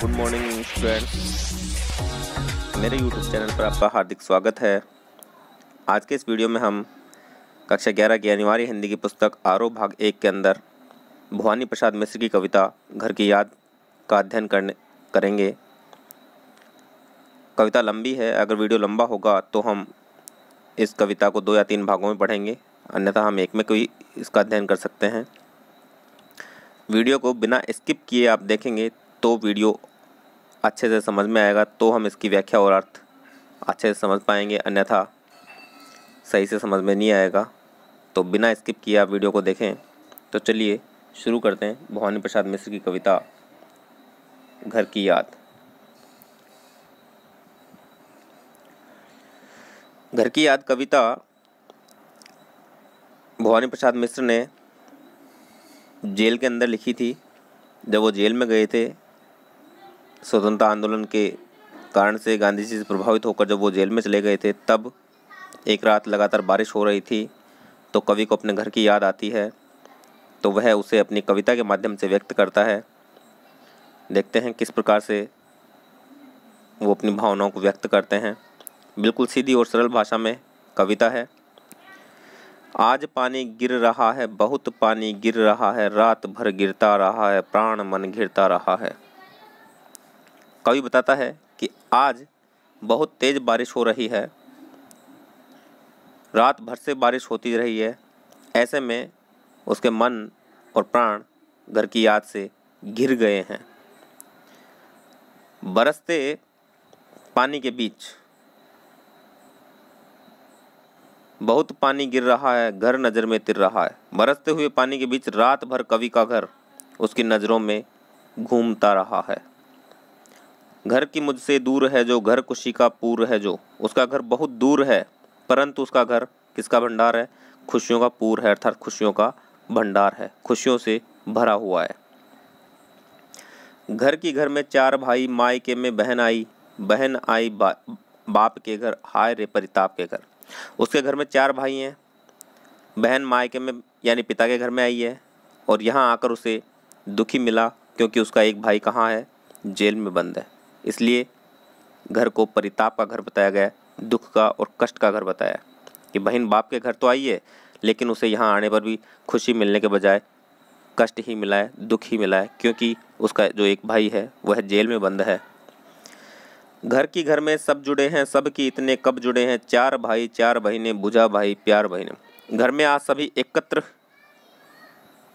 good morning students मेरे YouTube channel पर आपका हार्दिक स्वागत है आज के इस वीडियो में हम कक्षा ग्यारह की अनिवार्य हिंदी की पुस्तक आरो भाग एक के अंदर भवानी प्रसाद मिश्र की कविता घर की याद का अध्ययन करने करेंगे कविता लंबी है अगर वीडियो लंबा होगा तो हम इस कविता को दो या तीन भागों में पढ़ेंगे अन्यथा हम एक में कोई इसका अध्ययन कर सकते हैं वीडियो को बिना स्किप किए आप देखेंगे तो वीडियो अच्छे से समझ में आएगा तो हम इसकी व्याख्या और अर्थ अच्छे से समझ पाएंगे अन्यथा सही से समझ में नहीं आएगा तो बिना स्किप किए आप वीडियो को देखें तो चलिए शुरू करते हैं भवानी प्रसाद मिश्र की कविता घर की याद घर की याद कविता भवानी प्रसाद मिश्र ने जेल के अंदर लिखी थी जब वो जेल में गए थे स्वतंत्रता आंदोलन के कारण से गांधी जी से प्रभावित होकर जब वो जेल में चले गए थे तब एक रात लगातार बारिश हो रही थी तो कवि को अपने घर की याद आती है तो वह उसे अपनी कविता के माध्यम से व्यक्त करता है देखते हैं किस प्रकार से वो अपनी भावनाओं को व्यक्त करते हैं बिल्कुल सीधी और सरल भाषा में कविता है आज पानी गिर रहा है बहुत पानी गिर रहा है रात भर गिरता रहा है प्राण मन घिरता रहा है कवि बताता है कि आज बहुत तेज़ बारिश हो रही है रात भर से बारिश होती रही है ऐसे में उसके मन और प्राण घर की याद से घिर गए हैं बरसते पानी के बीच बहुत पानी गिर रहा है घर नज़र में तिर रहा है बरसते हुए पानी के बीच रात भर कवि का घर उसकी नज़रों में घूमता रहा है घर की मुझसे दूर है जो घर खुशी का पूर है जो उसका घर बहुत दूर है परंतु उसका घर किसका भंडार है खुशियों का पूर है अर्थात खुशियों का भंडार है खुशियों से भरा हुआ है घर की घर में चार भाई मायके में बहन आई बहन आई बा, बाप के घर हाय रे परिताप के घर उसके घर में चार भाई हैं बहन मायके में यानी पिता के घर में आई है और यहाँ आकर उसे दुखी मिला क्योंकि उसका एक भाई कहाँ है जेल में बंद है इसलिए घर को परिताप का घर बताया गया दुख का और कष्ट का घर बताया कि बहन बाप के घर तो आई है लेकिन उसे यहाँ आने पर भी खुशी मिलने के बजाय कष्ट ही मिला है दुख ही मिला है क्योंकि उसका जो एक भाई है वह जेल में बंद है घर की घर में सब जुड़े हैं सब की इतने कब जुड़े हैं चार भाई चार बहने बुझा भाई प्यार बहने घर में आज सभी एकत्र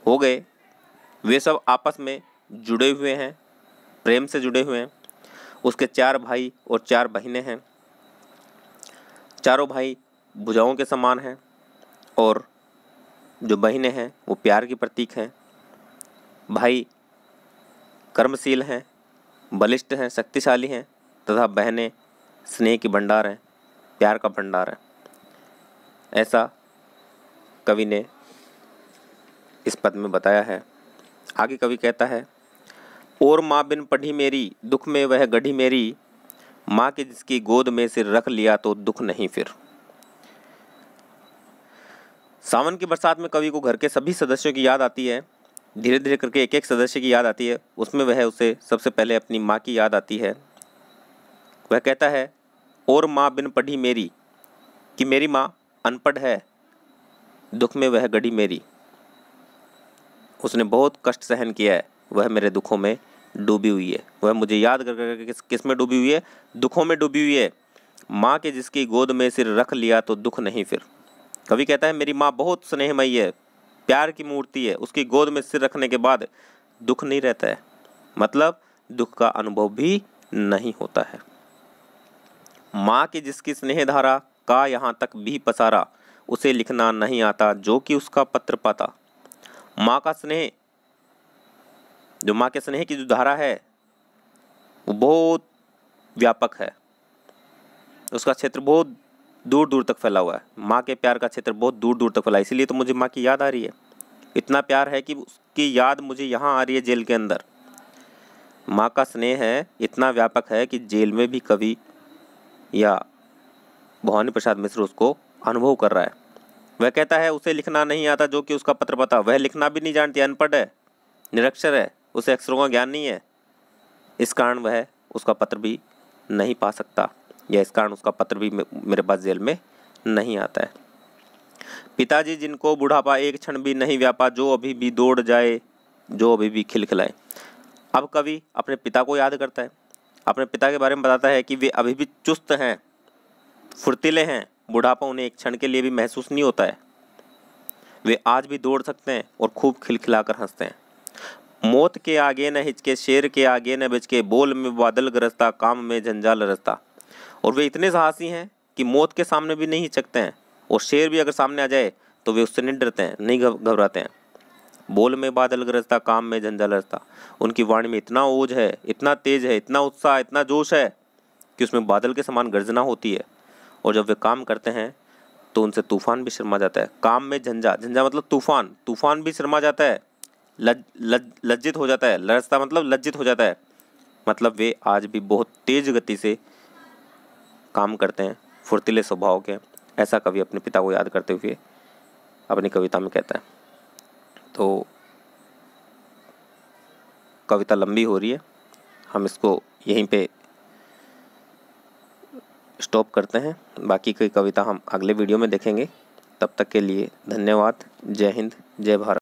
हो गए वे सब आपस में जुड़े हुए हैं प्रेम से जुड़े हुए हैं उसके चार भाई और चार बहनें हैं चारों भाई भुजाओं के समान हैं और जो बहनें हैं वो प्यार की प्रतीक हैं भाई कर्मशील हैं बलिष्ठ हैं शक्तिशाली हैं तथा बहनें स्नेह की भंडार हैं प्यार का भंडार है ऐसा कवि ने इस पद में बताया है आगे कवि कहता है और माँ बिन पढ़ी मेरी दुख में वह गढ़ी मेरी माँ के जिसकी गोद में सिर रख लिया तो दुख नहीं फिर सावन की बरसात में कवि को घर के सभी सदस्यों की याद आती है धीरे धीरे करके एक एक सदस्य की याद आती है उसमें वह उसे सबसे पहले अपनी माँ की याद आती है वह कहता है और माँ बिन पढ़ी मेरी कि मेरी माँ अनपढ़ है दुख में वह गढ़ी मेरी उसने बहुत कष्ट सहन किया है वह मेरे दुखों में डूबी हुई है वह मुझे याद कर करके किस किस में डूबी हुई है दुखों में डूबी हुई है माँ के जिसकी गोद में सिर रख लिया तो दुख नहीं फिर कवि कहता है मेरी माँ बहुत स्नेहमयी है प्यार की मूर्ति है उसकी गोद में सिर रखने के बाद दुख नहीं रहता है मतलब दुख का अनुभव भी नहीं होता है माँ की जिसकी स्नेह धारा का यहाँ तक भी पसारा उसे लिखना नहीं आता जो कि उसका पत्र पाता माँ का स्नेह जो माँ के स्नेह की जो धारा है वो बहुत व्यापक है उसका क्षेत्र बहुत दूर दूर तक फैला हुआ है माँ के प्यार का क्षेत्र बहुत दूर दूर तक फैला है इसीलिए तो मुझे माँ की याद आ रही है इतना प्यार है कि उसकी याद मुझे यहाँ आ रही है जेल के अंदर माँ का स्नेह है इतना व्यापक है कि जेल में भी कवि या भवानी प्रसाद मिश्र उसको अनुभव कर रहा है वह कहता है उसे लिखना नहीं आता जो कि उसका पत्र पता वह लिखना भी नहीं जानती अनपढ़ है निरक्षर है उसे अक्षरों का ज्ञान नहीं है इस कारण वह उसका पत्र भी नहीं पा सकता या इस कारण उसका पत्र भी मेरे पास जेल में नहीं आता है पिताजी जिनको बुढ़ापा एक क्षण भी नहीं व्यापा जो अभी भी दौड़ जाए जो अभी भी खिलखिलाए अब कवि अपने पिता को याद करता है अपने पिता के बारे में बताता है कि वे अभी भी चुस्त हैं फुर्तीले हैं बुढ़ापा उन्हें एक क्षण के लिए भी महसूस नहीं होता है वे आज भी दौड़ सकते हैं और खूब खिलखिलाकर हंसते हैं मौत के आगे न हिचके शेर के आगे न बिचके बोल में बादल गरजता काम में झंझाल रजता और वे इतने साहसी हैं कि मौत के सामने भी नहीं हिचकते हैं और शेर भी अगर सामने आ जाए तो वे उससे नहीं डरते हैं नहीं घबराते हैं बोल में बादल गरजता काम में झंझा रजता उनकी वाणी में इतना ओझ है इतना तेज है इतना उत्साह इतना जोश है कि उसमें बादल के समान गर्जना होती है और जब वे काम करते हैं तो उनसे तूफान भी शर्मा जाता है काम में झंझा झंझा मतलब तूफान तूफान भी शर्मा जाता है लज लज लज्जित हो जाता है लरसता मतलब लज्जित हो जाता है मतलब वे आज भी बहुत तेज गति से काम करते हैं फुर्तीले स्वभाव के ऐसा कवि अपने पिता को याद करते हुए अपनी कविता में कहता है तो कविता लंबी हो रही है हम इसको यहीं पे स्टॉप करते हैं बाकी की कविता हम अगले वीडियो में देखेंगे तब तक के लिए धन्यवाद जय हिंद जय भारत